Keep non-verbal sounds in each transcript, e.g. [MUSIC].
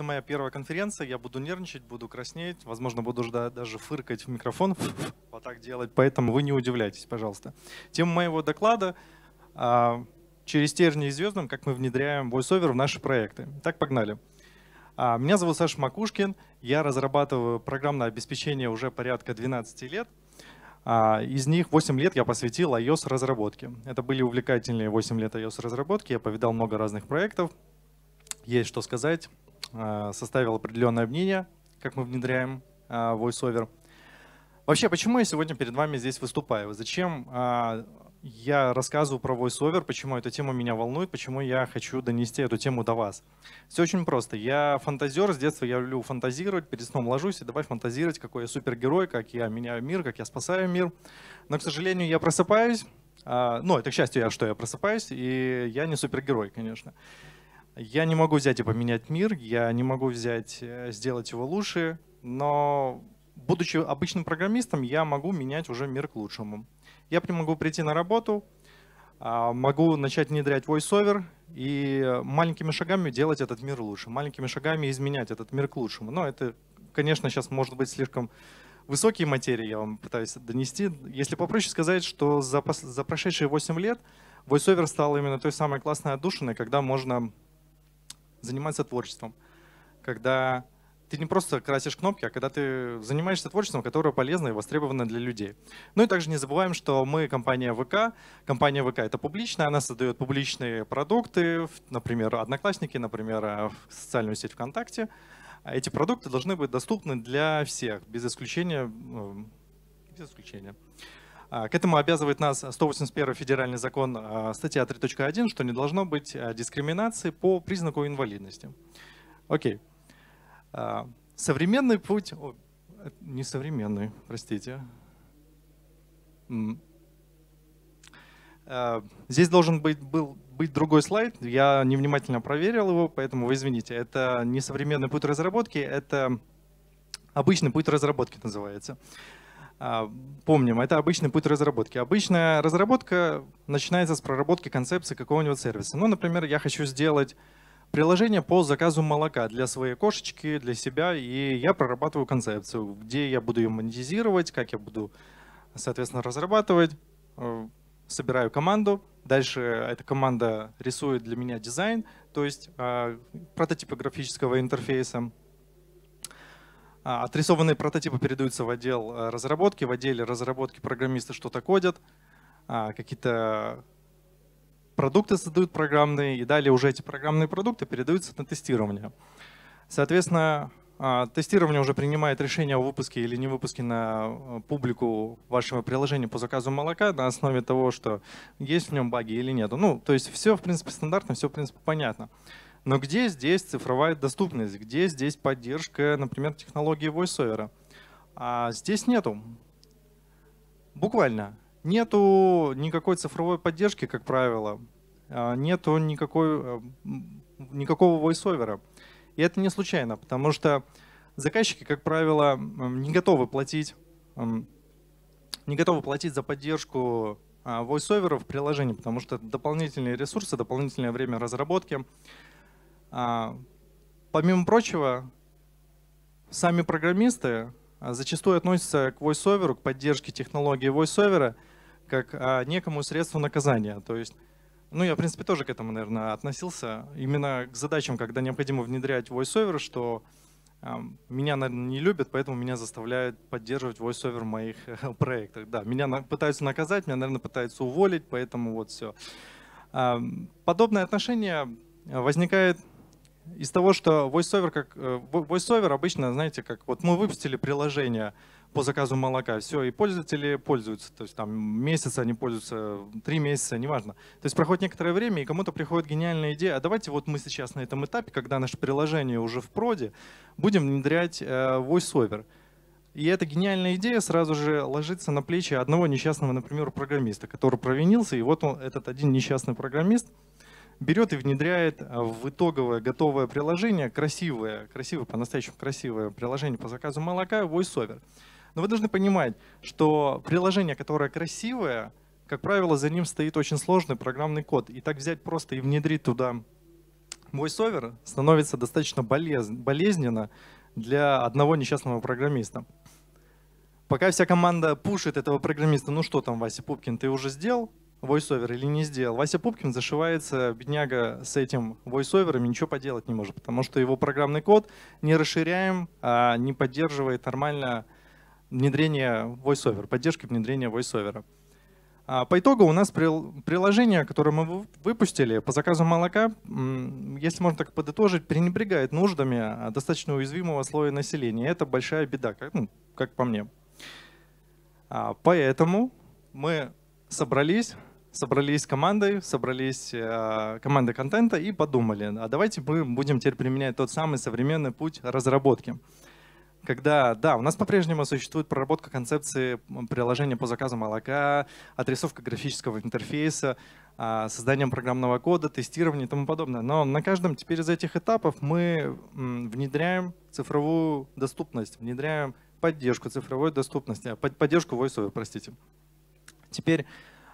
это моя первая конференция, я буду нервничать, буду краснеть, возможно, буду даже фыркать в микрофон, [LAUGHS] вот так делать, поэтому вы не удивляйтесь, пожалуйста. Тема моего доклада а, «Через стержни и звездам. Как мы внедряем VoiceOver в наши проекты». Так, погнали. А, меня зовут Саша Макушкин, я разрабатываю программное обеспечение уже порядка 12 лет. А, из них 8 лет я посвятил iOS-разработке. Это были увлекательные 8 лет iOS-разработки, я повидал много разных проектов, есть что сказать, Э, составил определенное мнение, как мы внедряем э, VoiceOver. Вообще, почему я сегодня перед вами здесь выступаю? Зачем э, я рассказываю про VoiceOver, почему эта тема меня волнует, почему я хочу донести эту тему до вас. Все очень просто. Я фантазер, с детства я люблю фантазировать, перед сном ложусь и давай фантазировать, какой я супергерой, как я меняю мир, как я спасаю мир. Но, к сожалению, я просыпаюсь, ну, это к счастью, я, что я просыпаюсь, и я не супергерой, конечно. Я не могу взять и поменять мир, я не могу взять, э, сделать его лучше, но будучи обычным программистом, я могу менять уже мир к лучшему. Я могу прийти на работу, а, могу начать внедрять voiceover и маленькими шагами делать этот мир лучше, маленькими шагами изменять этот мир к лучшему. Но это, конечно, сейчас может быть слишком высокие материи, я вам пытаюсь донести. Если попроще сказать, что за, за прошедшие 8 лет VoiceOver стал именно той самой классной отдушиной, когда можно заниматься творчеством, когда ты не просто красишь кнопки, а когда ты занимаешься творчеством, которое полезно и востребовано для людей. Ну и также не забываем, что мы компания ВК. Компания ВК это публичная, она создает публичные продукты, например, Одноклассники, например, а, социальную сеть ВКонтакте. А эти продукты должны быть доступны для всех, без исключения. Без исключения. А, к этому обязывает нас 181 федеральный закон, а, статья 3.1, что не должно быть а, дискриминации по признаку инвалидности. Окей. Современный путь... О, не современный, простите. Здесь должен быть, был, быть другой слайд. Я невнимательно проверил его, поэтому вы извините. Это не современный путь разработки, это обычный путь разработки называется. А, помним, это обычный путь разработки. Обычная разработка начинается с проработки концепции какого-нибудь сервиса. Ну, например, я хочу сделать приложение по заказу молока для своей кошечки, для себя, и я прорабатываю концепцию, где я буду ее монетизировать, как я буду, соответственно, разрабатывать, э, собираю команду, дальше эта команда рисует для меня дизайн, то есть а, прототипы графического интерфейса, а, отрисованные прототипы передаются в отдел э, разработки. В отделе разработки программисты что-то кодят, а, какие-то продукты создают программные, и далее уже эти программные продукты передаются на тестирование. Соответственно, а, тестирование уже принимает решение о выпуске или не выпуске на э, публику вашего приложения по заказу молока на основе того, что есть в нем баги или нет. Ну, то есть все, в принципе, стандартно, все, в принципе, понятно. Но где здесь цифровая доступность? Где здесь поддержка, например, технологии voiceover? А здесь нету. Буквально. Нету никакой цифровой поддержки, как правило. А нету никакой, э, никакого voiceover. И это не случайно, потому что заказчики, как правило, не готовы платить, не готовы платить за поддержку а, voiceover в приложении, потому что это дополнительные ресурсы, дополнительное время разработки – а, помимо прочего, сами программисты а, зачастую относятся к voiceover, к поддержке технологии voiceover, как а, некому средству наказания. То есть, ну я в принципе тоже к этому, наверное, относился, именно к задачам, когда необходимо внедрять voiceover, что меня, наверное, не любят, поэтому меня заставляют поддерживать voiceover в моих э, [LAUGHS] проектах. Да, меня пытаются наказать, меня, наверное, пытаются уволить, поэтому вот все. Подобное отношение возникает из того, что VoiceOver, как, э, VoiceOver обычно, знаете, как вот мы выпустили приложение по заказу молока, все, и пользователи пользуются, то есть там месяц они пользуются, три месяца, неважно. То есть проходит некоторое время, и кому-то приходит гениальная идея, а давайте вот мы сейчас на этом этапе, когда наше приложение уже в проде, будем внедрять э, VoiceOver. И эта гениальная идея сразу же ложится на плечи одного несчастного, например, программиста, который провинился, и вот он, этот один несчастный программист – берет и внедряет э, в итоговое готовое приложение красивое, красивое, по-настоящему красивое приложение по заказу молока VoiceOver. Но вы должны понимать, что приложение, которое красивое, как правило, за ним стоит очень сложный программный код. И так взять просто и внедрить туда VoiceOver становится достаточно болезненно для одного несчастного программиста. Пока вся команда пушит этого программиста, ну что там, Вася Пупкин, ты уже сделал? войсовер или не сделал. Вася Пупкин зашивается, бедняга, с этим войсовером и ничего поделать не может, потому что его программный код не расширяем, а не поддерживает нормально внедрение войсовера, поддержки внедрения войсовера. По итогу у нас приложение, которое мы выпустили по заказу молока, если можно так подытожить, пренебрегает нуждами а, достаточно уязвимого слоя населения. Это большая беда, как, ну, как по мне. А, поэтому мы собрались собрались командой, собрались э, команда контента и подумали, а давайте мы будем теперь применять тот самый современный путь разработки. Когда, да, у нас по-прежнему существует проработка концепции приложения по заказу молока, отрисовка графического интерфейса, а, созданием программного кода, тестирование и тому подобное. Но на каждом теперь из этих этапов мы внедряем цифровую доступность, внедряем поддержку цифровой доступности, а, поддержку VoiceOver, простите. Теперь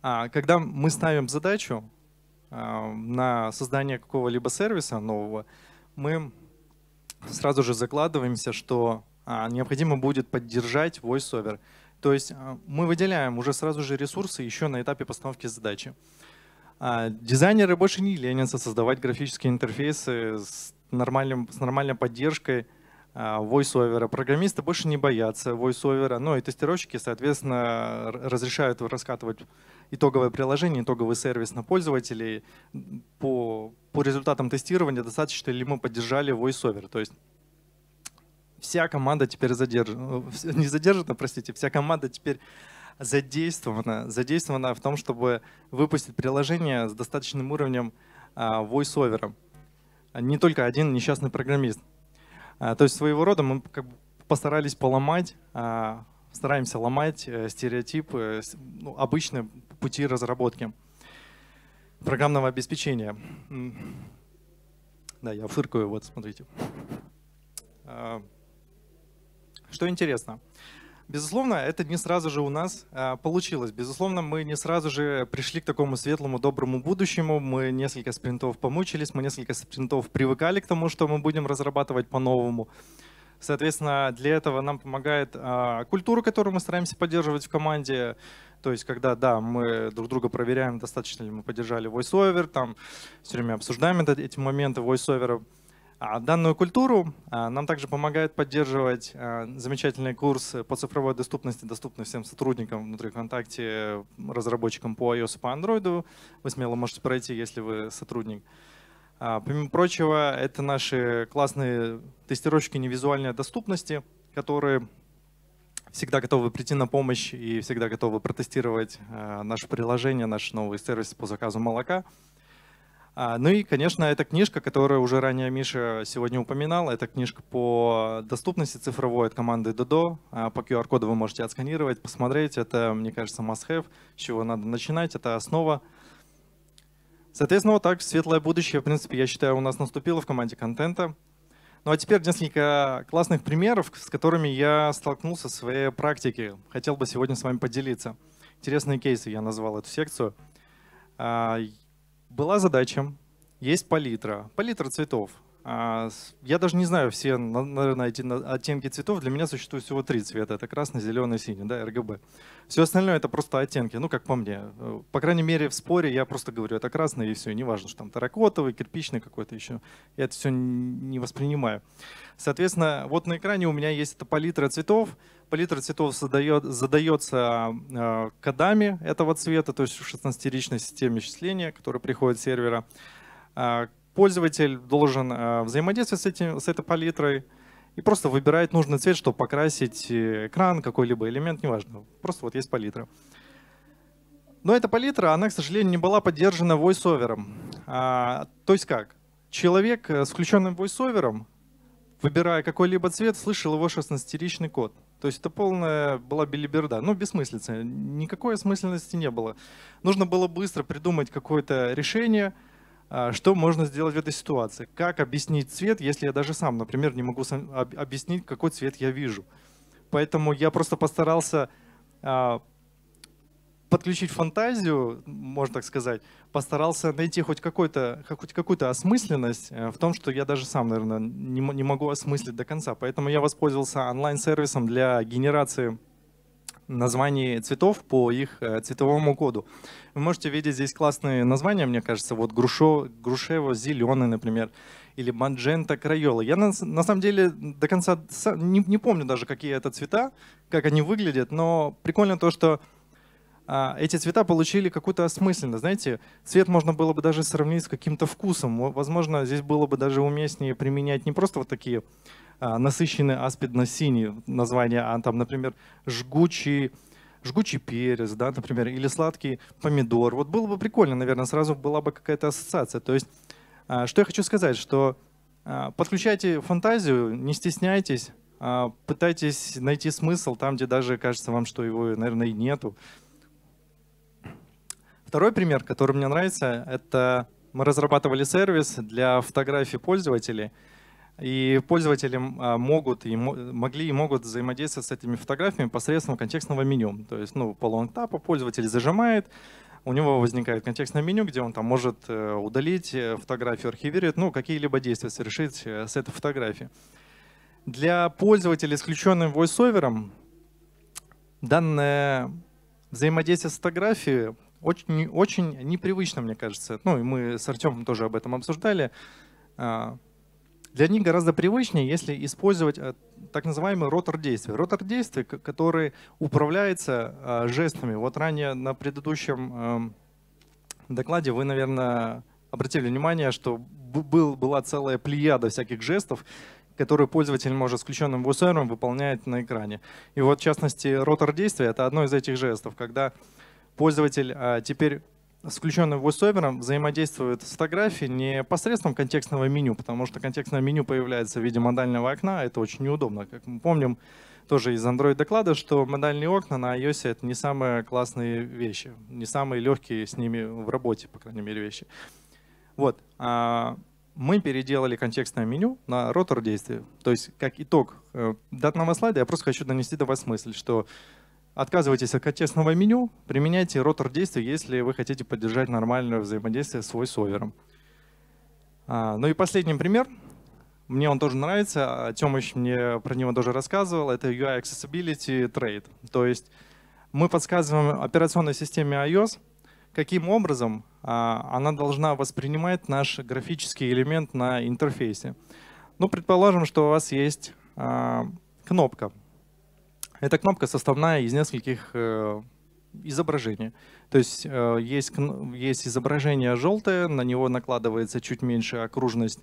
а, когда мы ставим задачу а, на создание какого-либо сервиса нового, мы сразу же закладываемся, что а, необходимо будет поддержать voiceover. То есть мы выделяем уже сразу же ресурсы еще на этапе постановки задачи. Дизайнеры больше не ленятся создавать графические интерфейсы с, нормальным, с нормальной поддержкой – а, voiceover. Программисты больше не боятся voiceover, но ну и тестировщики, соответственно, разрешают раскатывать итоговое приложение, итоговый сервис на пользователей. По, по результатам тестирования достаточно ли мы поддержали voiceover. То есть вся команда теперь задержана, не задержана, простите, вся команда теперь задействована, задействована в том, чтобы выпустить приложение с достаточным уровнем а, voiceover. Не только один несчастный программист. А, то есть своего рода мы как бы постарались поломать, а, стараемся ломать э, стереотипы, э, ну, обычные пути разработки программного обеспечения. Да, я фыркаю, вот смотрите. А, что интересно, Безусловно, это не сразу же у нас а, получилось. Безусловно, мы не сразу же пришли к такому светлому, доброму будущему. Мы несколько спринтов помучились, мы несколько спринтов привыкали к тому, что мы будем разрабатывать по-новому. Соответственно, для этого нам помогает а, культура, которую мы стараемся поддерживать в команде. То есть, когда, да, мы друг друга проверяем, достаточно ли мы поддержали voiceover, там все время обсуждаем этот эти моменты voiceover. А, данную культуру а, нам также помогает поддерживать а, замечательный курс по цифровой доступности, доступный всем сотрудникам внутри ВКонтакте, разработчикам по iOS и по Android. Вы смело можете пройти, если вы сотрудник. Помимо прочего, это наши классные тестировщики невизуальной доступности, которые всегда готовы прийти на помощь и всегда готовы протестировать наше приложение, наши новые сервисы по заказу молока. А, ну и, конечно, эта книжка, которую уже ранее Миша сегодня упоминал, это книжка по доступности цифровой от команды Dodo. А, по QR-коду вы можете отсканировать, посмотреть. Это, мне кажется, must-have, с чего надо начинать. Это основа. Соответственно, вот так светлое будущее, в принципе, я считаю, у нас наступило в команде контента. Ну а теперь несколько классных примеров, с которыми я столкнулся в своей практике. Хотел бы сегодня с вами поделиться. Интересные кейсы я назвал эту секцию. А, была задача, есть палитра, палитра цветов. А, я даже не знаю все, наверное, эти оттенки цветов. Для меня существует всего три цвета. Это красный, зеленый, синий, да, РГБ. Все остальное это просто оттенки, ну, как по мне. Э, по крайней мере, в споре я просто говорю, это красный и все. Не важно, что там таракотовый, кирпичный какой-то еще. Я это все не воспринимаю. Соответственно, вот на экране у меня есть эта палитра цветов. Палитра цветов задает, задается э, кодами этого цвета, то есть в 16-ричной системе числения, которая приходит с сервера. Э, пользователь должен э, взаимодействовать с, этим, с этой палитрой и просто выбирает нужный цвет, чтобы покрасить э, экран, какой-либо элемент, неважно. Просто вот есть палитра. Но эта палитра, она, к сожалению, не была поддержана voiceover. А, то есть как? Человек э, с включенным voiceover, выбирая какой-либо цвет, слышал его 16-ричный код. То есть это полная была билиберда, ну, бессмыслица, никакой осмысленности не было. Нужно было быстро придумать какое-то решение, а, что можно сделать в этой ситуации. Как объяснить цвет, если я даже сам, например, не могу объяснить, какой цвет я вижу. Поэтому я просто постарался а, подключить фантазию, можно так сказать, постарался найти хоть, какой-то, хоть какую-то осмысленность э, в том, что я даже сам, наверное, не, могу осмыслить до конца. Поэтому я воспользовался онлайн-сервисом для генерации названий цветов по их э, цветовому коду. Вы можете видеть здесь классные названия, мне кажется, вот грушево зеленый, например, или манджента крайола. Я на, на самом деле до конца не, не помню даже, какие это цвета, как они выглядят, но прикольно то, что а, эти цвета получили какую-то осмысленность. Знаете, цвет можно было бы даже сравнить с каким-то вкусом. Возможно, здесь было бы даже уместнее применять не просто вот такие а, насыщенные аспидно-синие названия, а там, например, жгучий, жгучий перец, да, например, или сладкий помидор. Вот было бы прикольно, наверное, сразу была бы какая-то ассоциация. То есть, а, что я хочу сказать, что подключайте фантазию, не стесняйтесь, пытайтесь найти смысл там, где даже кажется вам, что его, наверное, и нету. Второй пример, который мне нравится, это мы разрабатывали сервис для фотографий пользователей, и пользователи а, могут и могли и могут взаимодействовать с этими фотографиями посредством контекстного меню. То есть, ну, по лонгтапу пользователь зажимает, у него возникает контекстное меню, где он там может э, удалить э, фотографию, архивировать, ну, какие-либо действия совершить э, с этой фотографией. Для пользователей исключенным voiceover, данное взаимодействие с фотографией очень, очень непривычно, мне кажется. Ну, и мы с Артемом тоже об этом обсуждали. А, для них гораздо привычнее, если использовать э, так называемый ротор действия, Ротор действия, который управляется а, жестами. Вот ранее на предыдущем эм, докладе вы, наверное, обратили внимание, что был, была целая плеяда всяких жестов, которые пользователь может с включенным вусером выполнять на экране. И вот, в частности, ротор действия — это одно из этих жестов, когда пользователь а, теперь с включенным VoiceOver взаимодействует с фотографией не посредством контекстного меню, потому что контекстное меню появляется в виде модального окна, а это очень неудобно. Как мы помним тоже из Android доклада, что модальные окна на iOS это не самые классные вещи, не самые легкие с ними в работе, по крайней мере, вещи. Вот. А, мы переделали контекстное меню на ротор действия. То есть, как итог э, датного слайда, я просто хочу донести до вас мысль, что Отказывайтесь от качественного меню, применяйте ротор действий, если вы хотите поддержать нормальное взаимодействие с voiceover. А, ну и последний пример. Мне он тоже нравится, а Тёмыч мне про него тоже рассказывал. Это UI Accessibility Trade. То есть мы подсказываем операционной системе iOS, каким образом а, она должна воспринимать наш графический элемент на интерфейсе. Ну, предположим, что у вас есть кнопка эта кнопка составная из нескольких э, изображений. То есть э, есть, есть изображение желтое, на него накладывается чуть меньше окружность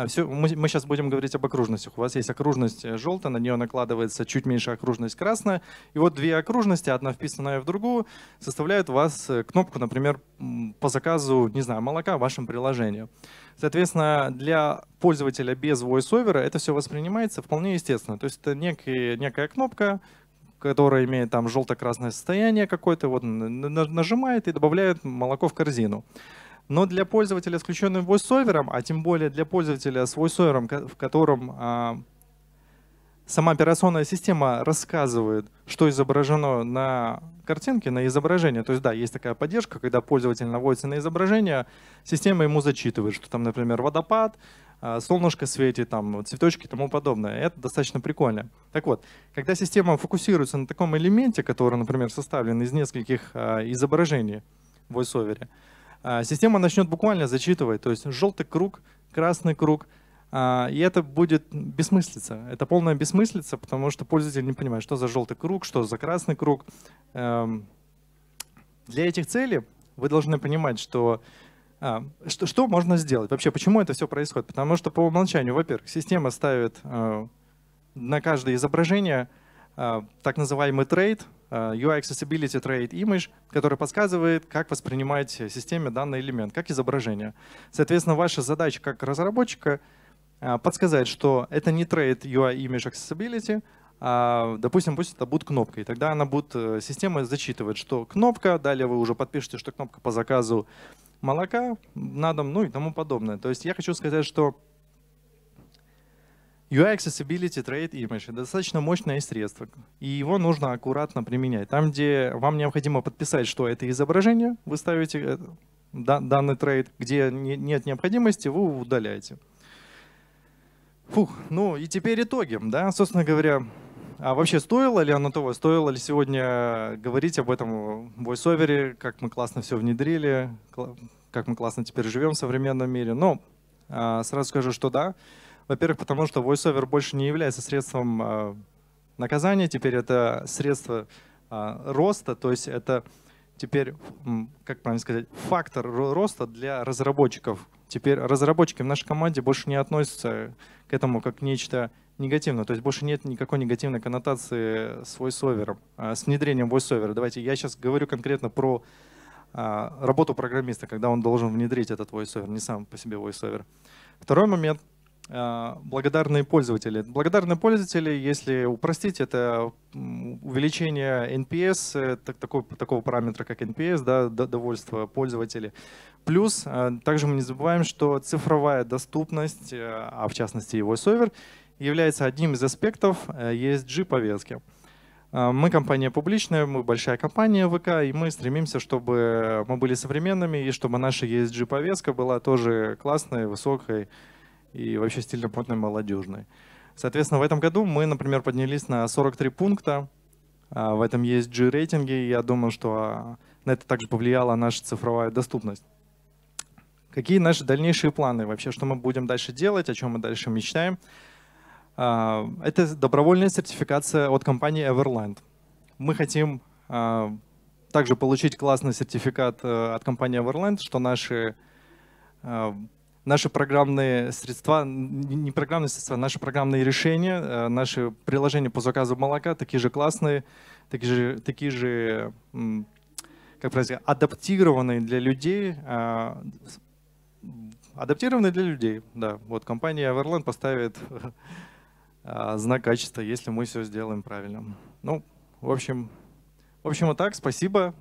а, все, мы, мы сейчас будем говорить об окружностях. У вас есть окружность э, желтая, на нее накладывается чуть меньше окружность красная. И вот две окружности, одна вписанная в другую, составляют у вас э, кнопку, например, по заказу, не знаю, молока в вашем приложении. Соответственно, для пользователя без voiceover это все воспринимается вполне естественно. То есть это некий, некая кнопка, которая имеет там желто-красное состояние какое-то, вот нажимает и добавляет молоко в корзину. Но для пользователя с включенным voiceover, а тем более для пользователя с voiceover, в котором а, сама операционная система рассказывает, что изображено на картинке, на изображение. То есть да, есть такая поддержка, когда пользователь наводится на изображение, система ему зачитывает, что там, например, водопад, а, солнышко светит, там, цветочки и тому подобное. Это достаточно прикольно. Так вот, когда система фокусируется на таком элементе, который, например, составлен из нескольких а, изображений в VoiceOver, а, система начнет буквально зачитывать, то есть желтый круг, красный круг, а, и это будет бессмыслица. Это полная бессмыслица, потому что пользователь не понимает, что за желтый круг, что за красный круг. Эм, для этих целей вы должны понимать, что а, что, что можно сделать? Вообще, почему это все происходит? Потому что по умолчанию, во-первых, система ставит э, на каждое изображение Э, так называемый трейд, э, UI Accessibility Trade Image, который подсказывает, как воспринимать системе данный элемент, как изображение. Соответственно, ваша задача как разработчика э, подсказать, что это не трейд UI Image Accessibility, а, допустим, пусть это будет кнопка, и тогда она будет, система зачитывать, что кнопка, далее вы уже подпишете, что кнопка по заказу молока на дом, ну и тому подобное. То есть я хочу сказать, что UI Accessibility Trade Image – достаточно мощное средство, и его нужно аккуратно применять. Там, где вам необходимо подписать, что это изображение, вы ставите э, данный трейд, где нет необходимости, вы удаляете. Фух, ну и теперь итоги, да, собственно говоря, а вообще стоило ли оно того, стоило ли сегодня говорить об этом войсовере, как мы классно все внедрили, как мы классно теперь живем в современном мире? Но ну, а, сразу скажу, что да. Во-первых, потому что voiceover больше не является средством а, наказания, теперь это средство а, роста, то есть это теперь, как правильно сказать, фактор роста для разработчиков. Теперь разработчики в нашей команде больше не относятся к этому как нечто негативное. То есть больше нет никакой негативной коннотации с voiceover, а, с внедрением voiceover. Давайте я сейчас говорю конкретно про работу программиста, когда он должен внедрить этот voiceover, не сам по себе voiceover. Второй момент Э, благодарные пользователи. Благодарные пользователи, если упростить, это увеличение NPS, э, так, такой, такого параметра, как NPS, да, довольство пользователей. Плюс, э, также мы не забываем, что цифровая доступность, а в частности его сервер, является одним из аспектов ESG-повестки. Мы компания публичная, мы большая компания ВК, и мы стремимся, чтобы мы были современными, и чтобы наша ESG-повестка была тоже классной, высокой, и вообще стильно-потной молодежной. Соответственно, в этом году мы, например, поднялись на 43 пункта. А, в этом есть G-рейтинги, и я думаю, что а, на это также повлияла наша цифровая доступность. Какие наши дальнейшие планы вообще, что мы будем дальше делать, о чем мы дальше мечтаем? А, это добровольная сертификация от компании Everland. Мы хотим также получить классный сертификат э, от компании Everland, что наши наши программные средства, не программные средства, наши программные решения, э, наши приложения по заказу молока такие же классные, такие же, такие же как правильно, адаптированные для людей, а, адаптированные для людей, да. Вот компания Everland поставит [LAUGHS] а, знак качества, если мы все сделаем правильно. Ну, в общем, в общем, вот так. Спасибо.